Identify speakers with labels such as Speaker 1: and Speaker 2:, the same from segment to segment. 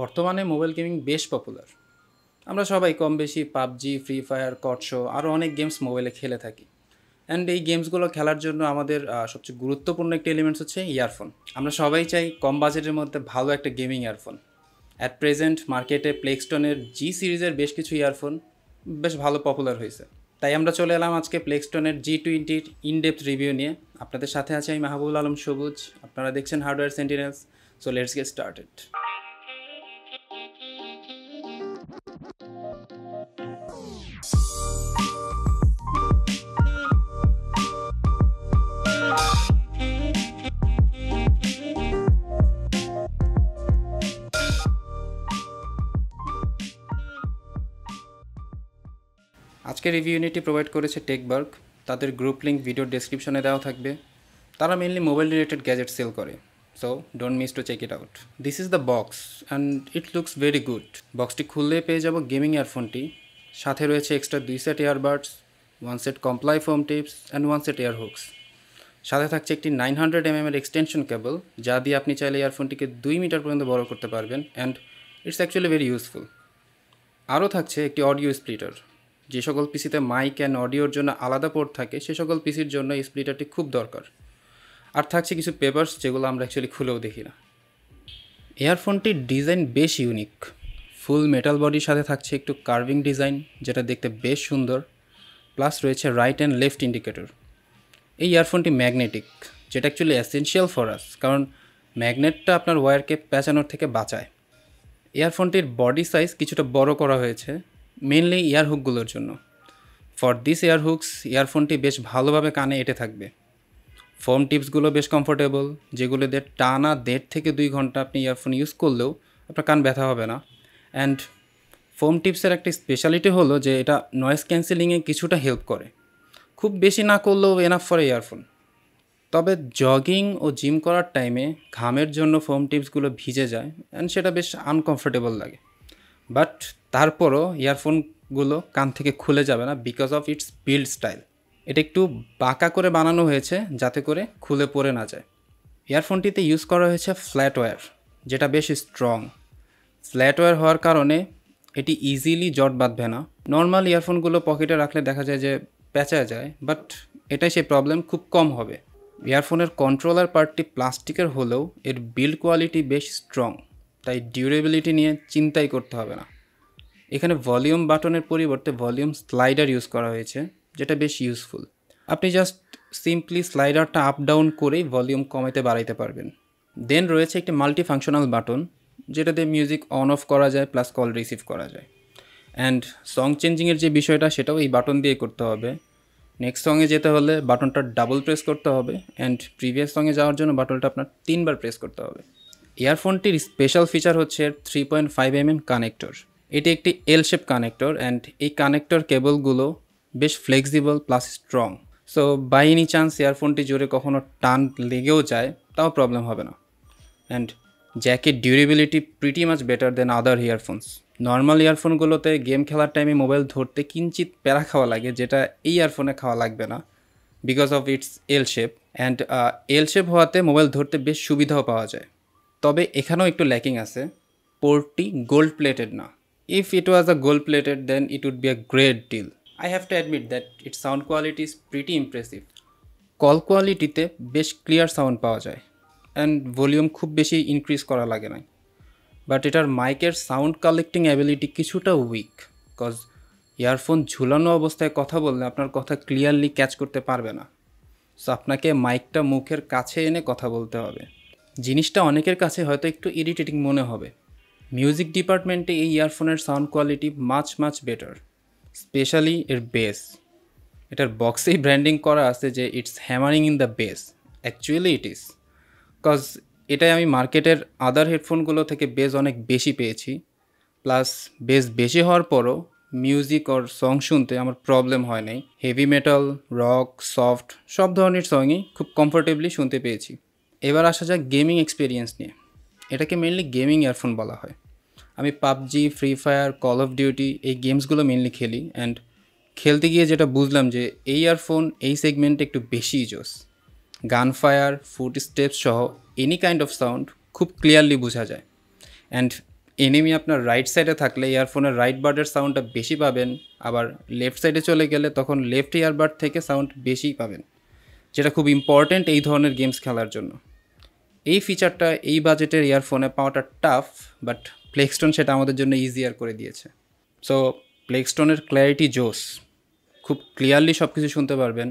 Speaker 1: বর্তমানে mobile gaming বেশ popular আমরা সবাই কম বেশি পাবজি ফ্রি ফায়ার কটশো আরও অনেক গেমস মোবাইলে খেলে থাকি অ্যান্ড এই গেমসগুলো খেলার জন্য আমাদের সবচেয়ে গুরুত্বপূর্ণ একটি এলিমেন্টস হচ্ছে ইয়ারফোন আমরা সবাই চাই কম বাজেটের মধ্যে ভালো একটা গেমিং ইয়ারফোন অ্যাট প্রেজেন্ট মার্কেটে প্লেক্সটনের জি সিরিজের বেশ কিছু ইয়ারফোন বেশ ভালো পপুলার হয়েছে তাই আমরা চলে এলাম আজকে প্লেক্সটনের জি টোয়েন্টির ইনডেপথ রিভিউ নিয়ে আপনাদের সাথে আছে আমি মাহবুবুল আলম সবুজ আপনারা দেখছেন hardware sentinels so let's get started আজকে রিভিউ ইউনিটি প্রোভাইড করেছে টেকবার্গ তাদের গ্রুপ লিঙ্ক ভিডিও ডিসক্রিপশনে দেওয়া থাকবে তারা mainly mobile related gadget sell করে so don't miss to check it out this is the box and it looks very good বক্সটি খুললে পেয়ে যাব গেমিং ইয়ারফোনটি সাথে রয়েছে এক্সট্রা দুই set earbuds one set comply foam tips and one set ear hooks সাথে থাকছে একটি নাইন হান্ড্রেড এম এর এক্সটেনশন কেবল যা দিয়ে আপনি চাইলে ইয়ারফোনটিকে দুই মিটার পর্যন্ত বড় করতে পারবেন and it's actually very useful আরও থাকছে একটি অডিও স্প্লিটার যে সকল পিসিতে মাইক অ্যান্ড অডিওর জন্য আলাদা পোর্ট থাকে সে সকল পিসির জন্য এই স্প্লিটারটি খুব দরকার আর থাকছে কিছু পেপার্স যেগুলো আমরা অ্যাকচুয়ালি খুলেও দেখি না এয়ারফোনটির ডিজাইন বেশ ইউনিক ফুল মেটাল বডির সাথে থাকছে একটু কার্ভিং ডিজাইন যেটা দেখতে বেশ সুন্দর প্লাস রয়েছে রাইট অ্যান্ড লেফট ইন্ডিকেটর এই ইয়ারফোনটি ম্যাগনেটিক যেটা অ্যাকচুয়ালি অ্যাসেন্সিয়াল ফর আস কারণ ম্যাগনেটটা আপনার ওয়্যারকে প্যাঁচানোর থেকে বাঁচায় ইয়ারফোনটির বডি সাইজ কিছুটা বড় করা হয়েছে মেনলি ইয়ার হুকগুলোর জন্য ফর দিস ইয়ার হুকস ইয়ারফোনটি বেশ ভালোভাবে কানে এঁটে থাকবে ফোম টিপসগুলো বেশ কমফোর্টেবল যেগুলো দেড় টানা দেড় থেকে দুই ঘন্টা আপনি ইয়ারফোন ইউজ করলেও আপনার কান ব্যথা হবে না অ্যান্ড ফোম টিপসের একটা স্পেশালিটি হলো যে এটা নয়েস ক্যান্সেলিংয়ে কিছুটা হেল্প করে খুব বেশি না করলেও এনাফ ফর ইয়ারফোন তবে জগিং ও জিম করার টাইমে ঘামের জন্য ফোম টিপসগুলো ভিজে যায় অ্যান্ড সেটা বেশ আনকমফোর্টেবল লাগে বাট তারপরও ইয়ারফোনগুলো কান থেকে খুলে যাবে না because of its build style এটা একটু বাঁকা করে বানানো হয়েছে যাতে করে খুলে পড়ে না যায় ইয়ারফোনটিতে ইউজ করা হয়েছে ফ্ল্যাট ওয়ার যেটা বেশ স্ট্রং ফ্ল্যাট ওয়ার হওয়ার কারণে এটি ইজিলি জট বাঁধবে না নর্মাল ইয়ারফোনগুলো পকেটে রাখলে দেখা যায় যে পেঁচা যায় বাট এটাই সেই প্রবলেম খুব কম হবে ইয়ারফোনের কন্ট্রোলার পার্টটি প্লাস্টিকের হলেও এর বিল্ড কোয়ালিটি বেশ স্ট্রং তাই ডিউরেবিলিটি নিয়ে চিন্তাই করতে হবে না এখানে ভলিউম বাটনের পরিবর্তে ভলিউম স্লাইডার ইউজ করা হয়েছে যেটা বেশ ইউজফুল আপনি জাস্ট সিম্পলি স্লাইডারটা আপ ডাউন করেই ভলিউম কমাতে বাড়াইতে পারবেন দেন রয়েছে একটি মাল্টি ফাংশনাল বাটন যেটা দিয়ে মিউজিক অন অফ করা যায় প্লাস কল রিসিভ করা যায় অ্যান্ড সং চেঞ্জিংয়ের যে বিষয়টা সেটাও এই বাটন দিয়ে করতে হবে নেক্সট সঙ্গে যেতে হলে বাটনটা ডাবল প্রেস করতে হবে অ্যান্ড প্রিভিয়াস সঙ্গে যাওয়ার জন্য বাটনটা আপনার তিনবার প্রেস করতে হবে ইয়ারফোনটির স্পেশাল ফিচার হচ্ছে three point five M M connector এটি একটি এল শেপ কানেক্টর অ্যান্ড এই কানেক্টর কেবলগুলো বেশ flexible plus strong so by any chance ইয়ারফোনটি জোরে কখনো টান লেগেও যায় তাও প্রবলেম হবে না অ্যান্ড জ্যাকের durability pretty much better than other earphones normal ইয়ারফোনগুলোতে গেম খেলার টাইমে মোবাইল ধরতে কিঞ্চিত প্যারা খাওয়া লাগে যেটা এই ইয়ারফোনে খাওয়া লাগবে না because of its L shape and L shape হওয়াতে মোবাইল ধরতে বেশ সুবিধাও পাওয়া যায় তবে এখানেও একটু ল্যাকিং আছে পোর্টটি গোল্ড প্লেটেড না if it was a gold plated then it would be a great deal I have to admit that it sound quality is pretty impressive call কোয়ালিটিতে বেশ ক্লিয়ার সাউন্ড পাওয়া যায় অ্যান্ড ভলিউম খুব বেশি increase করা লাগে না বাট এটার মাইকের সাউন্ড কালেক্টিং অ্যাবিলিটি কিছুটা উইক কজ ইয়ারফোন ঝুলানো অবস্থায় কথা বললে আপনার কথা ক্লিয়ারলি ক্যাচ করতে পারবে না সো আপনাকে মাইকটা মুখের কাছে এনে কথা বলতে হবে জিনিসটা অনেকের কাছে হয়তো একটু ইরিটেটিং মনে হবে মিউজিক ডিপার্টমেন্টে এই ইয়ারফোনের sound quality much much better specially এর বেস এটার বক্সেই ব্র্যান্ডিং করা আছে যে it's hammering in the bass actually it is cause এটাই আমি মার্কেটের আদার হেডফোনগুলো থেকে বেস অনেক বেশি পেয়েছি প্লাস বেস বেশি হওয়ার পরও মিউজিক ওর সং শুনতে আমার প্রবলেম হয় নাই হেভি মেটাল রক সফট সব ধরনের সংই খুব কমফোর্টেবলি শুনতে পেয়েছি এবার আসা যাক গেমিং এক্সপিরিয়েন্স নিয়ে এটাকে মেনলি গেমিং ইয়ারফোন বলা হয় আমি PUBG free fire call of duty এই গেমসগুলো মেনলি খেলি অ্যান্ড খেলতে গিয়ে যেটা বুঝলাম যে এই ইয়ারফোন এই সেগমেন্টে একটু বেশি ইজোস গান ফায়ার ফুট স্টেপস সহ এনি কাইন্ড অফ সাউন্ড খুব ক্লিয়ারলি বোঝা যায় অ্যান্ড এনিমি আপনার রাইট সাইডে থাকলে ইয়ারফোনের রাইট বার্ডের সাউন্ডটা বেশি পাবেন আবার লেফট সাইডে চলে গেলে তখন লেফট ইয়ারবার্ড থেকে সাউন্ড বেশি পাবেন যেটা খুব ইম্পর্ট্যান্ট এই ধরনের গেমস খেলার জন্য এই ফিচারটা এই বাজেটের ইয়ারফোনে পাওয়াটা টাফ বাট প্লেক্সটোন সেটা আমাদের জন্য ইজিয়ার করে দিয়েছে সো প্লেক্সটোনের ক্ল্যারিটি জোস খুব ক্লিয়ারলি সব কিছু শুনতে পারবেন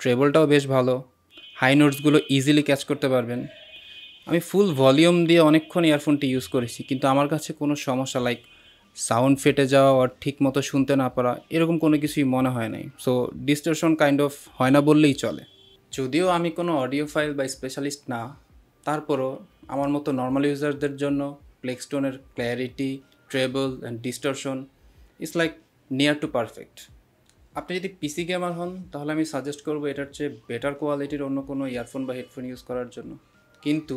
Speaker 1: ট্রেবলটাও বেশ ভালো হাই নোটসগুলো ইজিলি ক্যাচ করতে পারবেন আমি ফুল ভলিউম দিয়ে অনেকক্ষণ ইয়ারফোনটি ইউজ করেছি কিন্তু আমার কাছে কোনো সমস্যা লাইক সাউন্ড ফেটে যাওয়া আর ঠিক মতো শুনতে না পারা এরকম কোনো কিছুই মনে হয় নাই সো ডিস্টারশন কাইন্ড অফ হয় না বললেই চলে যদিও আমি কোনো অডিও ফাইল বা স্পেশালিস্ট না তারপরও আমার মতো নর্মাল ইউজারদের জন্য প্লেক্সটোনের clarity treble and distortion it's like near to perfect আপনি যদি পিসি গেমার হন তাহলে আমি সাজেস্ট করবো এটার চেয়ে বেটার কোয়ালিটির অন্য কোনো ইয়ারফোন বা হেডফোন ইউজ করার জন্য কিন্তু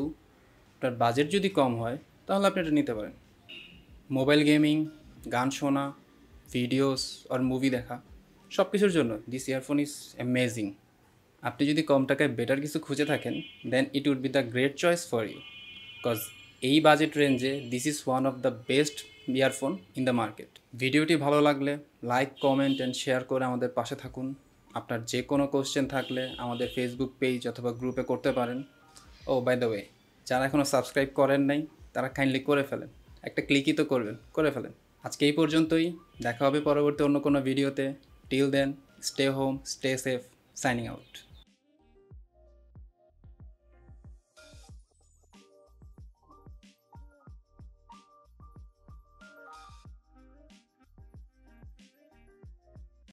Speaker 1: আপনার বাজেট যদি কম হয় তাহলে আপনি এটা নিতে পারেন মোবাইল গেমিং গান শোনা ভিডিওস আর মুভি দেখা সব কিছুর জন্য দিস ইয়ারফোন ইজ অ্যামেজিং আপনি যদি কম টাকায় বেটার কিছু খুঁজে থাকেন then it would be the great choice for you because এই বাজেট রেঞ্জে this is one of the best earphone in the market ভিডিওটি ভালো লাগলে লাইক কমেন্ট অ্যান্ড শেয়ার করে আমাদের পাশে থাকুন আপনার যে কোনো কোশ্চেন থাকলে আমাদের ফেসবুক পেজ অথবা গ্রুপে করতে পারেন ও বাই দ্য ওয়ে যারা এখনও সাবস্ক্রাইব করেন নাই তারা কাইন্ডলি করে ফেলেন একটা ক্লিকই তো করবেন করে ফেলেন আজকে এই পর্যন্তই দেখা হবে পরবর্তী অন্য কোনো ভিডিওতে till then stay home stay safe signing out